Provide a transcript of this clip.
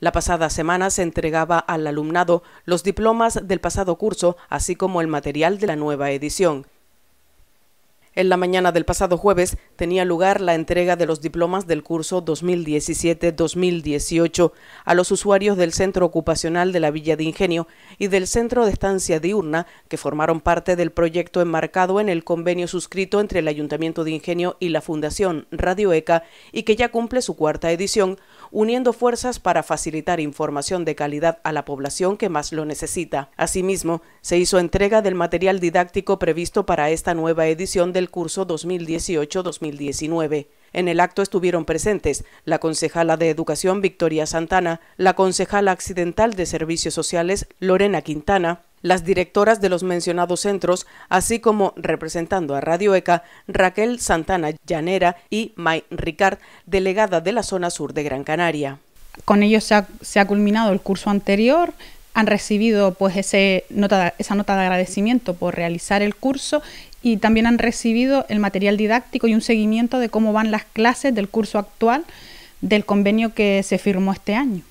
La pasada semana se entregaba al alumnado los diplomas del pasado curso, así como el material de la nueva edición. En la mañana del pasado jueves tenía lugar la entrega de los diplomas del curso 2017-2018 a los usuarios del Centro Ocupacional de la Villa de Ingenio y del Centro de Estancia Diurna, que formaron parte del proyecto enmarcado en el convenio suscrito entre el Ayuntamiento de Ingenio y la Fundación Radio ECA y que ya cumple su cuarta edición, uniendo fuerzas para facilitar información de calidad a la población que más lo necesita. Asimismo, se hizo entrega del material didáctico previsto para esta nueva edición del curso 2018-2019. En el acto estuvieron presentes la concejala de Educación Victoria Santana, la concejala accidental de Servicios Sociales Lorena Quintana, las directoras de los mencionados centros, así como representando a Radio ECA, Raquel Santana Llanera y May Ricard, delegada de la zona sur de Gran Canaria. Con ello se ha culminado el curso anterior, han recibido pues ese nota, esa nota de agradecimiento por realizar el curso y también han recibido el material didáctico y un seguimiento de cómo van las clases del curso actual del convenio que se firmó este año.